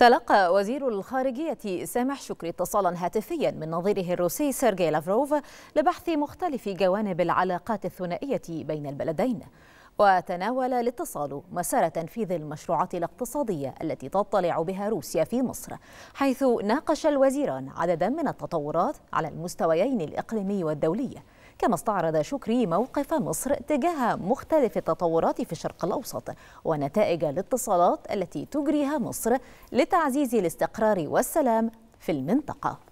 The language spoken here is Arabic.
تلقى وزير الخارجية سامح شكري اتصالا هاتفيا من نظيره الروسي سيرجي لافروف لبحث مختلف جوانب العلاقات الثنائية بين البلدين وتناول الاتصال مسار تنفيذ المشروعات الاقتصادية التي تطلع بها روسيا في مصر حيث ناقش الوزيران عددا من التطورات على المستويين الإقليمي والدولي كما استعرض شكري موقف مصر تجاه مختلف التطورات في الشرق الأوسط ونتائج الاتصالات التي تجريها مصر لتعزيز الاستقرار والسلام في المنطقة